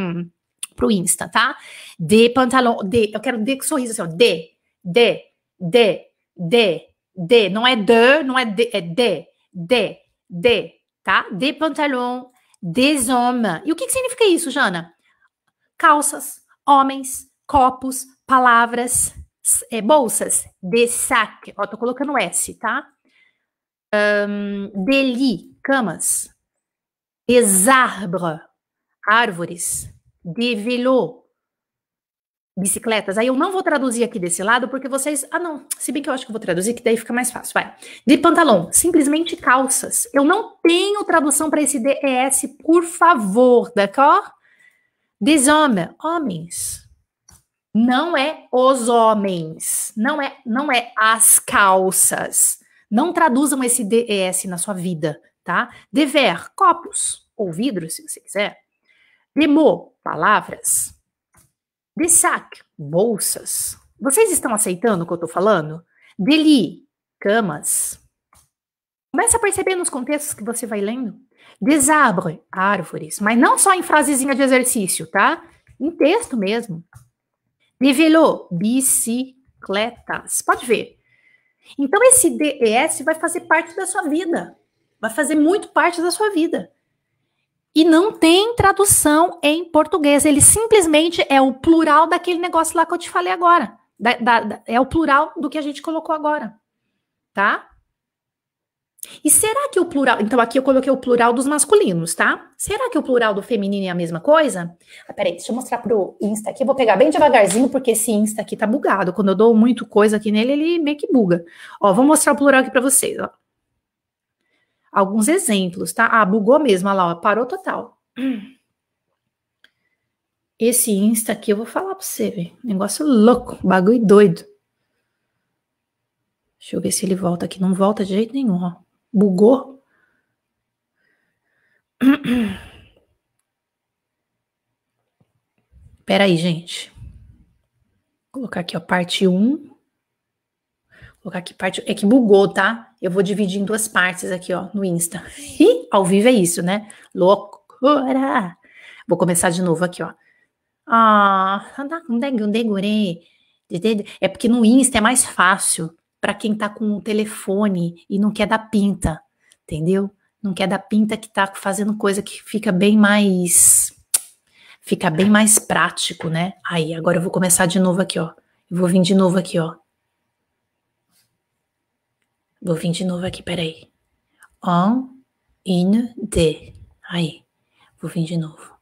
pro Insta, tá? De pantalão. De. Eu quero de sorriso assim, ó. De. De. De. De. De. Não é de, não é de. É de. De. De. Tá? De pantalão. Des hommes. E o que, que significa isso, Jana? Calças, homens, copos, palavras, é, bolsas, de sac, ó, tô colocando S, tá? Um, deli, camas, des arbres, árvores, de vélo, bicicletas. Aí eu não vou traduzir aqui desse lado, porque vocês. Ah, não. Se bem que eu acho que vou traduzir, que daí fica mais fácil. Vai. De pantalão, simplesmente calças. Eu não tenho tradução para esse DES, por favor, d'accord? Tá, Des hommes, homens. Não é os homens, não é, não é as calças. Não traduzam esse DES na sua vida, tá? Dever, copos ou vidros, se você quiser. Demo, palavras. De sac, bolsas. Vocês estão aceitando o que eu estou falando? Deli, camas. Começa a perceber nos contextos que você vai lendo desabre árvores, mas não só em frasezinha de exercício, tá? Em texto mesmo. Develou bicicletas. Pode ver. Então, esse DES vai fazer parte da sua vida. Vai fazer muito parte da sua vida. E não tem tradução em português. Ele simplesmente é o plural daquele negócio lá que eu te falei agora. Da, da, da, é o plural do que a gente colocou agora. Tá? E será que o plural. Então, aqui eu coloquei o plural dos masculinos, tá? Será que o plural do feminino é a mesma coisa? Ah, peraí, deixa eu mostrar pro Insta aqui. Eu vou pegar bem devagarzinho, porque esse Insta aqui tá bugado. Quando eu dou muito coisa aqui nele, ele meio que buga. Ó, vou mostrar o plural aqui pra vocês, ó. Alguns exemplos, tá? Ah, bugou mesmo, olha lá, ó, parou total. Esse Insta aqui eu vou falar pra você, velho. Negócio louco, bagulho doido. Deixa eu ver se ele volta aqui. Não volta de jeito nenhum, ó. Bugou? Pera aí, gente. Vou colocar aqui, ó, parte 1. Um. Colocar aqui parte. É que bugou, tá? Eu vou dividir em duas partes aqui, ó, no Insta. E ao vivo é isso, né? Loucura! Vou começar de novo aqui, ó. Ah, não é porque no Insta é mais fácil para quem está com o telefone e não quer dar pinta, entendeu? Não quer dar pinta que está fazendo coisa que fica bem mais fica bem mais prático, né? Aí, agora eu vou começar de novo aqui, ó. Eu vou vir de novo aqui, ó. Vou vir de novo aqui, peraí. On, in, de. Aí. Vou vir de novo.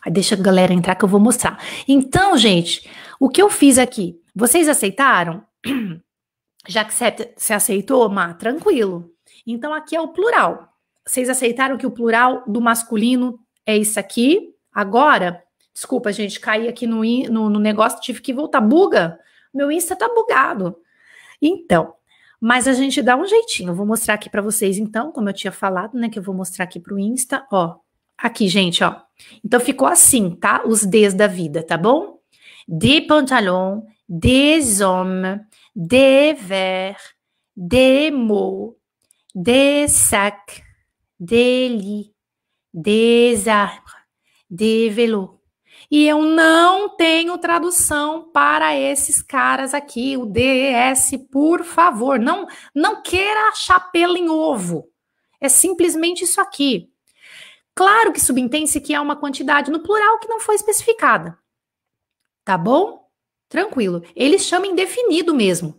Aí deixa a galera entrar que eu vou mostrar. Então, gente, o que eu fiz aqui? Vocês aceitaram? Já que você aceitou, Má, tranquilo. Então aqui é o plural. Vocês aceitaram que o plural do masculino é isso aqui? Agora, desculpa, gente, caí aqui no, no, no negócio, tive que voltar. Buga? Meu Insta tá bugado. Então, mas a gente dá um jeitinho. Eu vou mostrar aqui para vocês, então, como eu tinha falado, né? Que eu vou mostrar aqui pro Insta, ó. Aqui, gente, ó. Então ficou assim, tá? Os Ds da vida, tá bom? De pantalon des hommes, des verres, des mots, des sacs, des lits, des arbres, des vélos. E eu não tenho tradução para esses caras aqui, o DS, por favor, não não queira chapéu em ovo. É simplesmente isso aqui. Claro que subentende-se que é uma quantidade no plural que não foi especificada. Tá bom? tranquilo. Ele chama indefinido mesmo,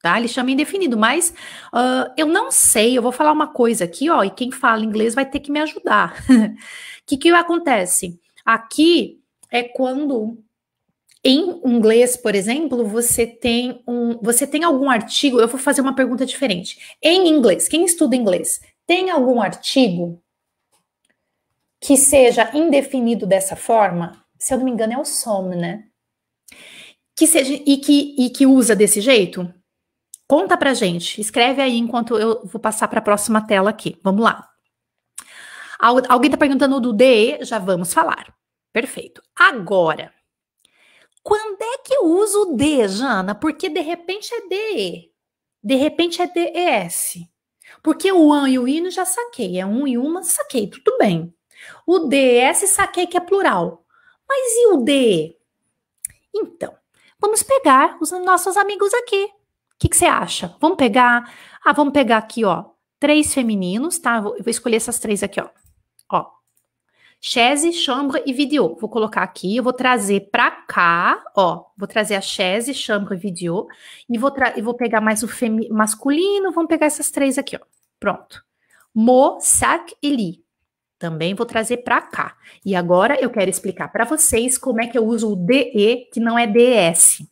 tá? Ele chama indefinido, mas uh, eu não sei, eu vou falar uma coisa aqui, ó, e quem fala inglês vai ter que me ajudar. O que, que acontece? Aqui é quando em inglês, por exemplo, você tem um, você tem algum artigo, eu vou fazer uma pergunta diferente. Em inglês, quem estuda inglês, tem algum artigo que seja indefinido dessa forma? Se eu não me engano, é o some, né? que seja e que, e que usa desse jeito? Conta pra gente. Escreve aí enquanto eu vou passar para a próxima tela aqui. Vamos lá. Alguém está perguntando do DE, já vamos falar. Perfeito. Agora, quando é que eu uso o DE, Jana? Porque de repente é DE, de repente é DES. Porque o AN e o INO já saquei, é um e uma, saquei, tudo bem. O DS saquei que é plural. Mas e o DE? Então, Vamos pegar os nossos amigos aqui. O que, você acha? Vamos pegar. Ah, vamos pegar aqui, ó. Três femininos, tá? Vou, eu vou escolher essas três aqui, ó. Ó. Chese, chambre e video. Vou colocar aqui, eu vou trazer pra cá, ó. Vou trazer a chese, chambre e video. E vou, e vou pegar mais o masculino. Vamos pegar essas três aqui, ó. Pronto. Mo, sac e li. Também vou trazer para cá. E agora eu quero explicar para vocês como é que eu uso o DE, que não é DS.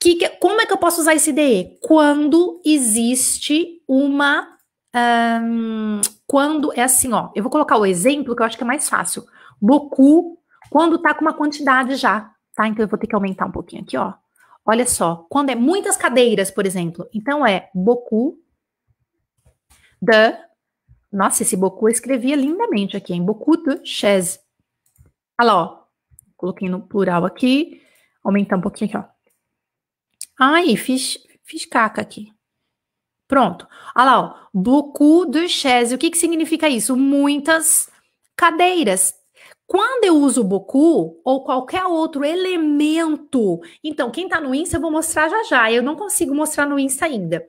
Que, que, como é que eu posso usar esse DE? Quando existe uma. Um, quando é assim, ó. Eu vou colocar o exemplo que eu acho que é mais fácil. Boku, quando tá com uma quantidade já, tá? Então eu vou ter que aumentar um pouquinho aqui, ó. Olha só. Quando é muitas cadeiras, por exemplo. Então é Boku, the nossa, esse Boku eu escrevia lindamente aqui, hein? Boku de chaise. Olha lá, ó. Coloquei no plural aqui. Aumentar um pouquinho aqui, ó. Ai, fiz, fiz caca aqui. Pronto. Olha lá, ó. Boku de chaise. O que, que significa isso? Muitas cadeiras. Quando eu uso boku ou qualquer outro elemento, então quem tá no Insta eu vou mostrar já já. Eu não consigo mostrar no Insta ainda.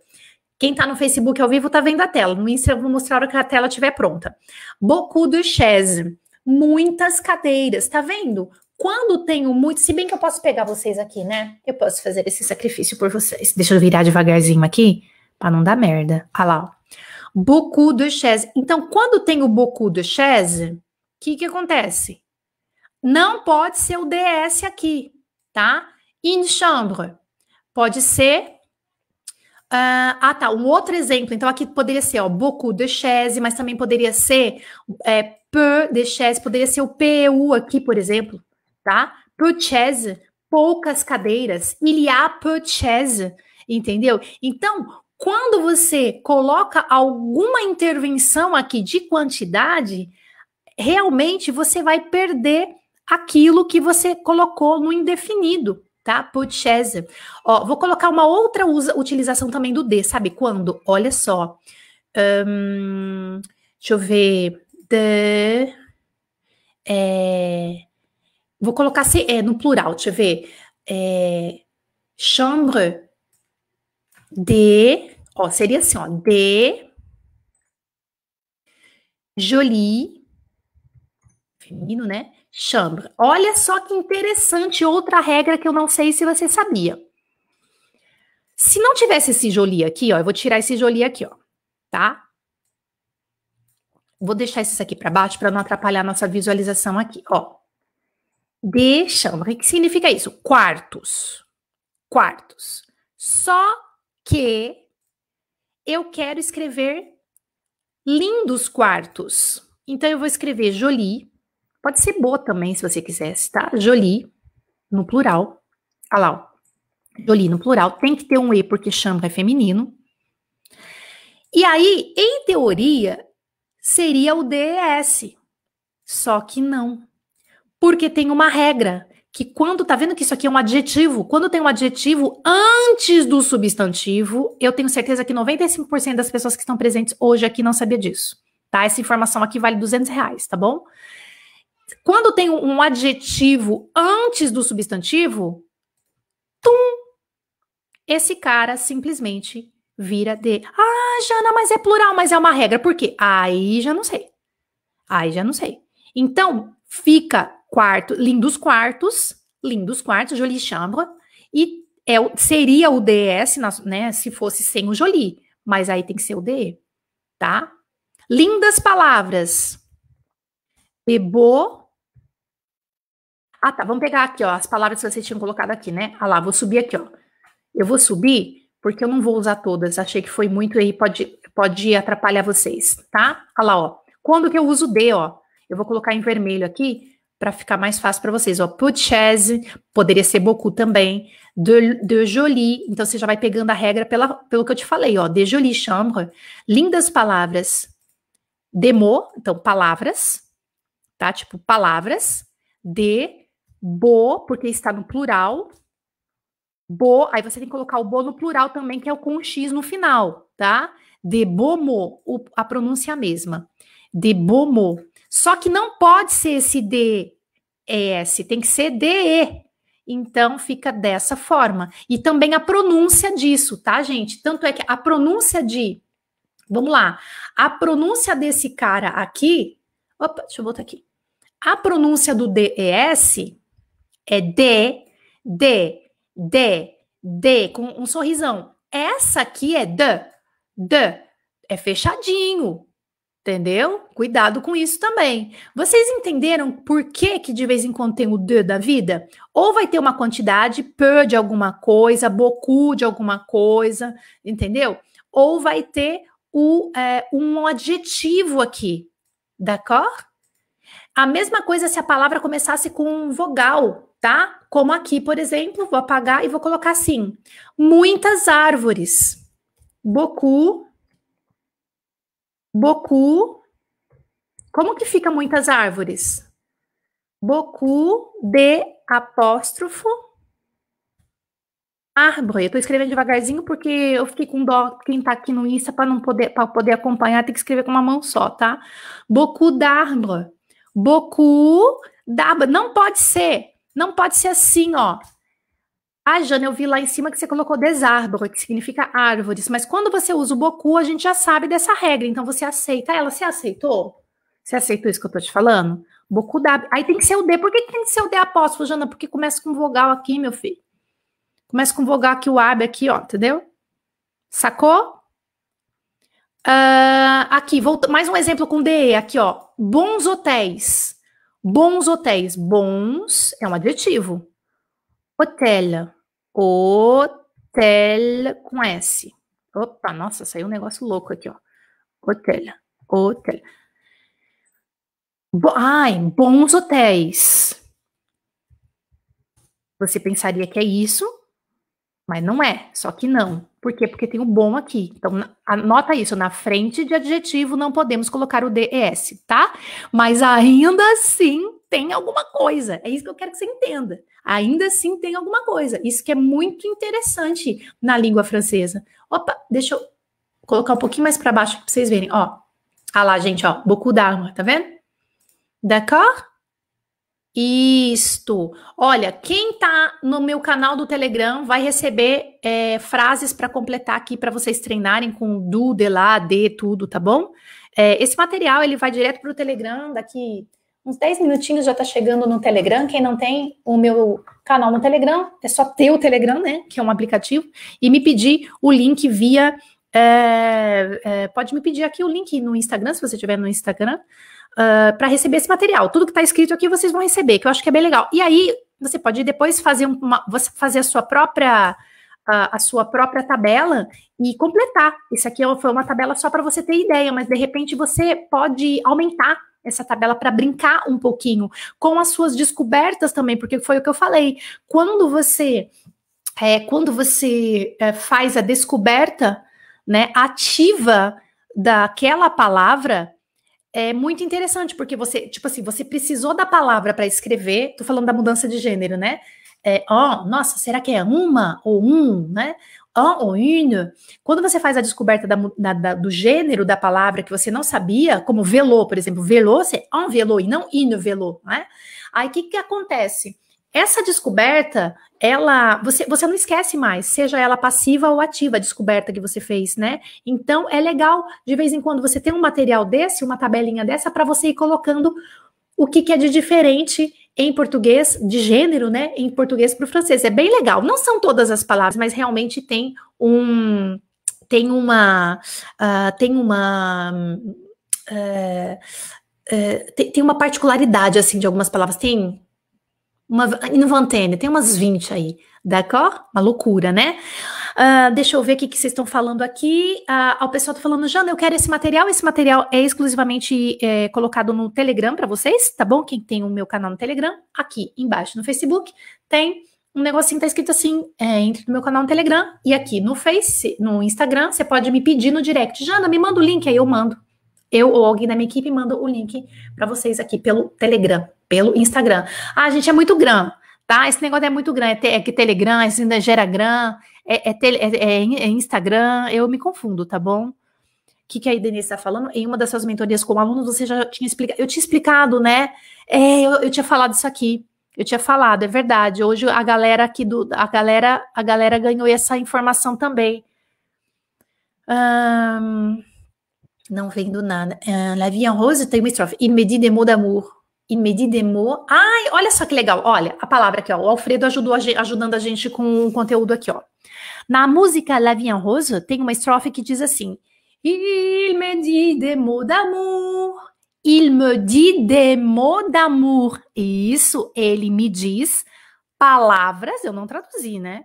Quem está no Facebook ao vivo está vendo a tela. No Instagram eu vou mostrar a hora que a tela estiver pronta. Bocudo e Chese. Muitas cadeiras, tá vendo? Quando tenho muito, se bem que eu posso pegar vocês aqui, né? Eu posso fazer esse sacrifício por vocês. Deixa eu virar devagarzinho aqui, para não dar merda. Olha lá, ó. Boku do Chese. Então, quando tem o Boku do Chese, o que, que acontece? Não pode ser o DS aqui, tá? In chambre. Pode ser Uh, ah, tá. Um outro exemplo. Então, aqui poderia ser, ó, beaucoup de chaise, mas também poderia ser é, peu de chaise, poderia ser o peu aqui, por exemplo, tá? Peu poucas cadeiras. Il y a peu entendeu? Então, quando você coloca alguma intervenção aqui de quantidade, realmente você vai perder aquilo que você colocou no indefinido tá? Purchaser. Ó, vou colocar uma outra usa, utilização também do D, sabe quando? Olha só. Um, deixa eu ver. The. É, vou colocar é, no plural, deixa eu ver. É, chambre de. Ó, seria assim, ó. De. Jolie. Feminino, né? chambre. Olha só que interessante outra regra que eu não sei se você sabia. Se não tivesse esse jolie aqui, ó, eu vou tirar esse jolie aqui, ó, tá? Vou deixar isso aqui para baixo para não atrapalhar nossa visualização aqui, ó. De chambre, que significa isso? Quartos. Quartos. Só que eu quero escrever lindos quartos. Então eu vou escrever jolie Pode ser boa também, se você quisesse, tá? Jolie, no plural. Olha lá, ó. Jolie, no plural. Tem que ter um E, porque chama é feminino. E aí, em teoria, seria o DES. Só que não. Porque tem uma regra que quando tá vendo que isso aqui é um adjetivo, quando tem um adjetivo antes do substantivo, eu tenho certeza que 95% das pessoas que estão presentes hoje aqui não sabia disso, tá? Essa informação aqui vale 200 reais, tá bom? Quando tem um adjetivo antes do substantivo, tum, esse cara simplesmente vira de. Ah, Jana, mas é plural, mas é uma regra. Por quê? Aí já não sei. Aí já não sei. Então, fica quarto, lindos quartos, lindos quartos, jolie chambre, e é, seria o DS, né, se fosse sem o jolie, mas aí tem que ser o DE, tá? Lindas palavras. Bebo. Ah, tá. Vamos pegar aqui, ó, as palavras que vocês tinham colocado aqui, né? Ah lá, vou subir aqui, ó. Eu vou subir porque eu não vou usar todas. Achei que foi muito aí, pode, pode atrapalhar vocês, tá? Ah lá, ó. Quando que eu uso D, ó? Eu vou colocar em vermelho aqui para ficar mais fácil para vocês, ó. Puchese, poderia ser Boku também. De, de jolie, então você já vai pegando a regra pela, pelo que eu te falei, ó. De jolie chambre, lindas palavras. Demo, então palavras tá? Tipo, palavras de bo, porque está no plural. Bo, aí você tem que colocar o bo no plural também, que é o com um x no final, tá? De bomo, o, a pronúncia é a mesma. De bomo. Só que não pode ser esse de ES, tem que ser DE. Então fica dessa forma. E também a pronúncia disso, tá, gente? Tanto é que a pronúncia de. Vamos lá. A pronúncia desse cara aqui. Opa, deixa eu botar aqui. A pronúncia do DES é D, D, D, D, com um sorrisão. Essa aqui é D, D, é fechadinho, entendeu? Cuidado com isso também. Vocês entenderam por que que de vez em quando tem o D da vida? Ou vai ter uma quantidade, P de alguma coisa, boku de alguma coisa, entendeu? Ou vai ter o, é, um adjetivo aqui, d'accord? A mesma coisa se a palavra começasse com um vogal, tá? Como aqui, por exemplo, vou apagar e vou colocar assim: muitas árvores. Boku. Boku. Como que fica muitas árvores? Boku de apóstrofo árvore. Eu tô escrevendo devagarzinho porque eu fiquei com dó quem tá aqui no Insta para não poder para poder acompanhar, tem que escrever com uma mão só, tá? Boku d'arbre. Boku daba. Não pode ser. Não pode ser assim, ó. Ah, Jana, eu vi lá em cima que você colocou desárvore, que significa árvores. Mas quando você usa o Boku, a gente já sabe dessa regra. Então você aceita ela. Você aceitou? Você aceitou isso que eu tô te falando? Boku dá. Aí tem que ser o D. Por que, que tem que ser o D apóstolo, Jana? Porque começa com vogal aqui, meu filho. Começa com vogal aqui, o AB aqui, ó, entendeu? Sacou? Uh, aqui, volta, mais um exemplo com DE, aqui, ó. Bons hotéis. Bons hotéis. Bons é um adjetivo. Hotel. Hotel com S. Opa, nossa, saiu um negócio louco aqui, ó. Hotel. Hotel. Bo Ai, bons hotéis. Você pensaria que é isso, mas não é, só que não. Por quê? Porque tem o bom aqui. Então, anota isso. Na frente de adjetivo, não podemos colocar o DES, tá? Mas ainda assim tem alguma coisa. É isso que eu quero que você entenda. Ainda assim tem alguma coisa. Isso que é muito interessante na língua francesa. Opa, deixa eu colocar um pouquinho mais para baixo para vocês verem. Ó, ah lá, gente, ó. Beaucoup d'armes, tá vendo? D'accord? Isto. Olha, quem tá no meu canal do Telegram vai receber é, frases para completar aqui para vocês treinarem com do, de lá, de, tudo, tá bom? É, esse material ele vai direto para o Telegram, daqui uns 10 minutinhos já tá chegando no Telegram. Quem não tem o meu canal no Telegram, é só ter o Telegram, né? Que é um aplicativo, e me pedir o link via. É, é pode me pedir aqui o link no Instagram, se você tiver no Instagram uh, ah, para receber esse material. Tudo que está escrito aqui vocês vão receber, que eu acho que é bem legal. E aí você pode depois fazer uma, você fazer a sua própria a, a sua própria tabela e completar. Isso aqui é foi uma tabela só para você ter ideia, mas de repente você pode aumentar essa tabela para brincar um pouquinho com as suas descobertas também, porque foi o que eu falei. Quando você é, quando você é, faz a descoberta, né, ativa daquela palavra, é muito interessante, porque você, tipo assim, você precisou da palavra para escrever, tô falando da mudança de gênero, né? É, oh, nossa, será que é uma ou um, né? oh, ou une. Quando você faz a descoberta da, da, da, do gênero da palavra que você não sabia, como velô, por exemplo, velô, você é um velô e não une velô, né? Aí o que, que acontece? Essa descoberta, ela, você, você não esquece mais, seja ela passiva ou ativa a descoberta que você fez, né? Então é legal de vez em quando você ter um material desse, uma tabelinha dessa para você ir colocando o que, que é de diferente em português, de gênero, né? Em português para o francês. É bem legal. Não são todas as palavras, mas realmente tem um. Tem uma. Uh, tem uma. Uh, uh, tem, tem uma particularidade, assim, de algumas palavras. Tem uma, e no tem umas 20 aí, d'accord? Uma loucura, né? Uh, deixa eu ver o que, que vocês estão falando aqui. Uh, o pessoal tá falando, Jana, eu quero esse material. Esse material é exclusivamente é, colocado no Telegram para vocês, tá bom? Quem tem o meu canal no Telegram, aqui embaixo no Facebook, tem um negocinho que tá escrito assim, é, entre no meu canal no Telegram e aqui no Face, no Instagram, você pode me pedir no direct. Jana, me manda o link, aí eu mando, eu ou alguém da minha equipe manda o link para vocês aqui pelo Telegram, pelo Instagram. Ah, gente, é muito grande, tá? Esse negócio é muito grande. É, é, que Telegram, ainda gera gram, é, é, tele, é, é, é, Instagram, eu me confundo, tá bom? O que, que a Denise está falando? Em uma das suas mentorias com alunos, você já tinha explicado. Eu tinha explicado, né? É, eu, eu tinha falado isso aqui. Eu tinha falado, é verdade. Hoje a galera aqui do. A galera, a galera ganhou essa informação também. Hum, não vem do nada. Uh, La Vie en Rose tem uma estrofe. Il me dit des mots d'amour. Il me dit des mots. Ai, olha só que legal. Olha, a palavra aqui, ó. O Alfredo ajudou a gente, ajudando a gente com o conteúdo aqui, ó. Na música La Vie en Rose tem uma estrofe que diz assim. Il me dit des mots d'amour. Il me dit des mots d'amour. Isso, ele me diz palavras, eu não traduzi, né?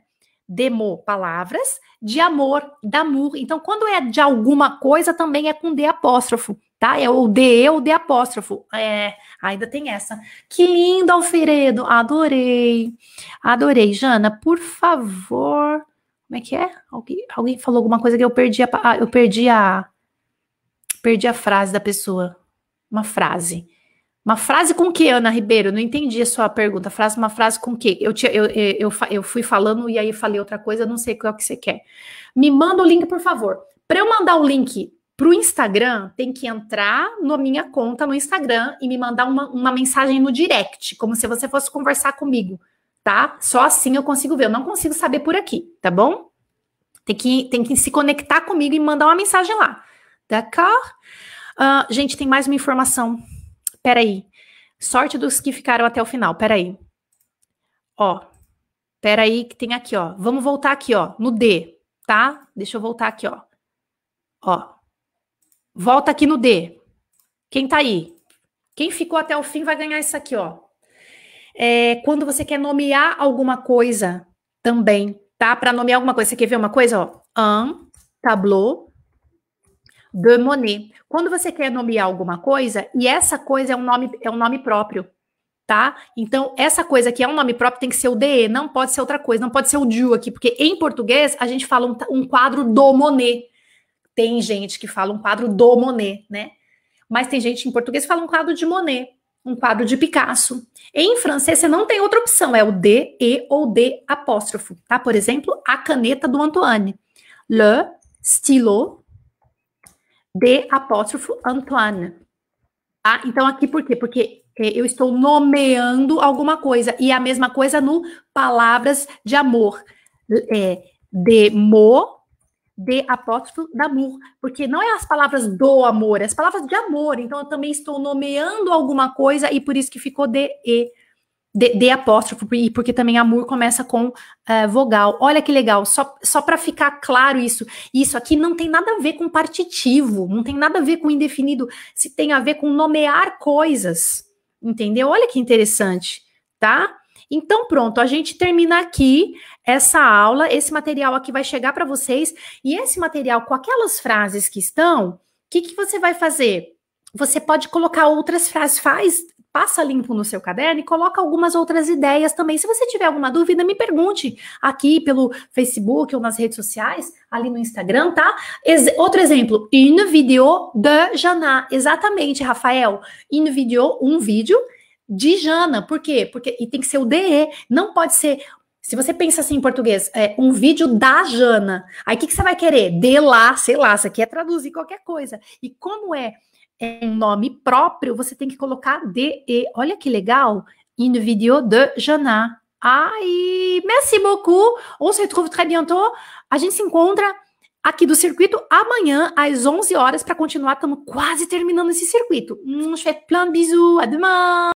demo, palavras, de amor, damur. Então, quando é de alguma coisa, também é com D apóstrofo, tá? É o DE ou D apóstrofo. É, ainda tem essa. Que lindo, Alfredo! Adorei. Adorei. Jana, por favor. Como é que é? Alguém, alguém falou alguma coisa que eu perdi a, ah, eu perdi a perdi a frase da pessoa. Uma frase. Uma frase com que, Ana Ribeiro? Não entendi a sua pergunta. Frase, uma frase com que? Eu, te, eu, eu, eu, fui falando e aí falei outra coisa, não sei qual que você quer. Me manda o link, por favor. Para eu mandar o link para o Instagram, tem que entrar na minha conta no Instagram e me mandar uma, uma mensagem no direct, como se você fosse conversar comigo, tá? Só assim eu consigo ver. Eu não consigo saber por aqui, tá bom? Tem que, tem que se conectar comigo e mandar uma mensagem lá. D'accord? Uh, gente, tem mais uma informação Peraí. Sorte dos que ficaram até o final. Peraí. Ó. Peraí que tem aqui, ó. Vamos voltar aqui, ó. No D, tá? Deixa eu voltar aqui, ó. Ó. Volta aqui no D. Quem tá aí? Quem ficou até o fim vai ganhar isso aqui, ó. É, quando você quer nomear alguma coisa também, tá? Para nomear alguma coisa, você quer ver uma coisa, ó? An, tableau de Monet. Quando você quer nomear alguma coisa, e essa coisa é um nome, é um nome próprio, tá? Então, essa coisa que é um nome próprio tem que ser o DE, não pode ser outra coisa, não pode ser o DIU aqui, porque em português a gente fala um, um quadro do Monet. Tem gente que fala um quadro do Monet, né? Mas tem gente em português que fala um quadro de Monet, um quadro de Picasso. Em francês, você não tem outra opção, é o D, E ou D apóstrofo, tá? Por exemplo, a caneta do Antoine. Le stylo de apóstrofo Antoine. Tá? Então, aqui por quê? Porque é, eu estou nomeando alguma coisa. E a mesma coisa no palavras de amor. É, de mo, de apóstrofo d'amour. Porque não é as palavras do amor, é as palavras de amor. Então, eu também estou nomeando alguma coisa e por isso que ficou de e de D apóstrofo, e porque também amor começa com uh, vogal. Olha que legal, só, só para ficar claro isso. Isso aqui não tem nada a ver com partitivo, não tem nada a ver com indefinido, se tem a ver com nomear coisas. Entendeu? Olha que interessante, tá? Então, pronto, a gente termina aqui essa aula. Esse material aqui vai chegar para vocês. E esse material, com aquelas frases que estão, o que, que você vai fazer? Você pode colocar outras frases. Faz passa limpo no seu caderno e coloca algumas outras ideias também. Se você tiver alguma dúvida, me pergunte aqui pelo Facebook ou nas redes sociais, ali no Instagram, tá? Ex outro exemplo, une vidéo de Jana. Exatamente, Rafael. Une vidéo, um vídeo de Jana. Por quê? Porque e tem que ser o DE, não pode ser se você pensa assim em português, é um vídeo da Jana. Aí o que, que você vai querer? De lá, sei lá, isso aqui é traduzir qualquer coisa. E como é é um nome próprio, você tem que colocar DE. Olha que legal! Une vidéo de Jana. Ai, merci beaucoup. On se retrouve très bientôt. A gente se encontra aqui do circuito amanhã às 11 horas para continuar. Estamos quase terminando esse circuito. Je fais plein de bisous. À demain.